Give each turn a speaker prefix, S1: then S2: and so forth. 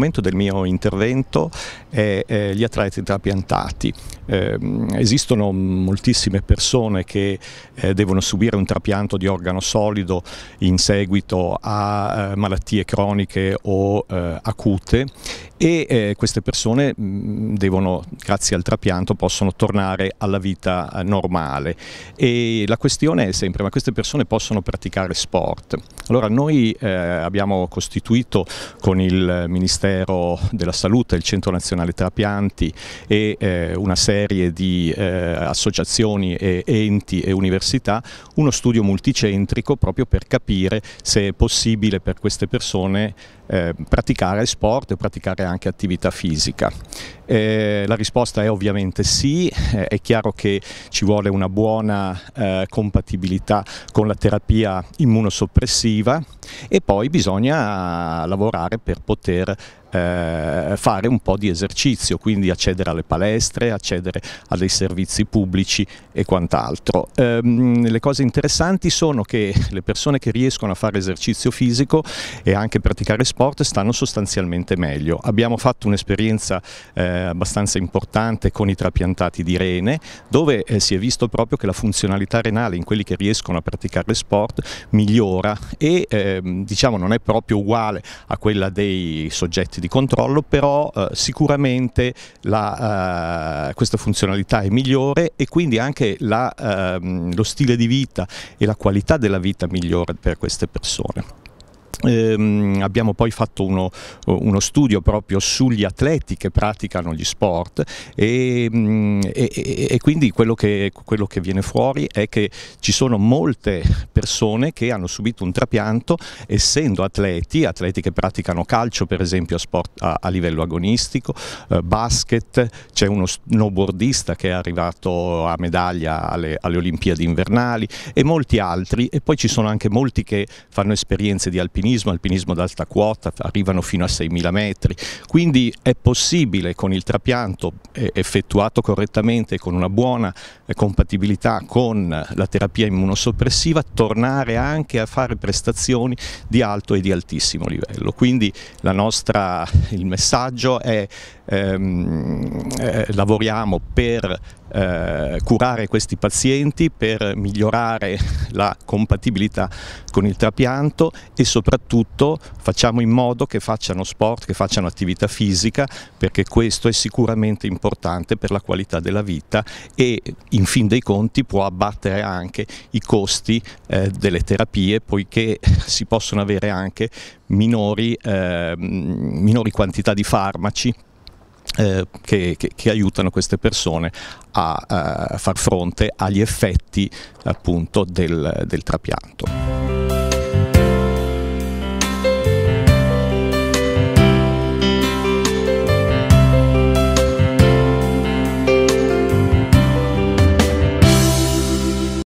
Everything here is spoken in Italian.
S1: argomento del mio intervento è eh, gli atleti trapiantati eh, esistono moltissime persone che eh, devono subire un trapianto di organo solido in seguito a eh, malattie croniche o eh, acute e eh, queste persone mm, devono, grazie al trapianto, possono tornare alla vita eh, normale e la questione è sempre ma queste persone possono praticare sport? Allora noi abbiamo costituito con il Ministero della Salute, il Centro Nazionale Trapianti e una serie serie di eh, associazioni, e enti e università uno studio multicentrico proprio per capire se è possibile per queste persone eh, praticare sport e praticare anche attività fisica. Eh, la risposta è ovviamente sì, eh, è chiaro che ci vuole una buona eh, compatibilità con la terapia immunosoppressiva e poi bisogna lavorare per poter eh, fare un po' di esercizio, quindi accedere alle palestre, accedere a dei servizi pubblici e quant'altro. Ehm, le cose interessanti sono che le persone che riescono a fare esercizio fisico e anche praticare sport stanno sostanzialmente meglio. Abbiamo fatto un'esperienza eh, abbastanza importante con i trapiantati di rene, dove eh, si è visto proprio che la funzionalità renale in quelli che riescono a praticare sport migliora e ehm, diciamo non è proprio uguale a quella dei soggetti di controllo, però eh, sicuramente la, eh, questa funzionalità è migliore e quindi anche la, ehm, lo stile di vita e la qualità della vita migliora per queste persone. Eh, abbiamo poi fatto uno, uno, studio proprio sugli atleti che praticano gli sport mm, e, e, e quindi quello che, quello che, viene fuori è che ci sono molte persone che hanno subito un trapianto essendo atleti, atleti che praticano calcio per esempio a, sport, a, a livello agonistico, eh, basket, c'è uno snowboardista che è arrivato a medaglia alle, alle Olimpiadi invernali e molti altri e poi ci sono anche molti che fanno esperienze di alpinismo alpinismo, alpinismo d'alta quota, arrivano fino a 6.000 metri, quindi è possibile con il trapianto eh, effettuato correttamente, con una buona eh, compatibilità con la terapia immunosoppressiva, tornare anche a fare prestazioni di alto e di altissimo livello. Quindi nostra, il messaggio è ehm, eh, lavoriamo per eh, curare questi pazienti, per migliorare la compatibilità con il trapianto e soprattutto soprattutto facciamo in modo che facciano sport, che facciano attività fisica perché questo è sicuramente importante per la qualità della vita e in fin dei conti può abbattere anche i costi eh, delle terapie poiché si possono avere anche minori, eh, minori quantità di farmaci eh, che, che, che, aiutano queste persone a, a, far fronte agli effetti appunto del, del trapianto.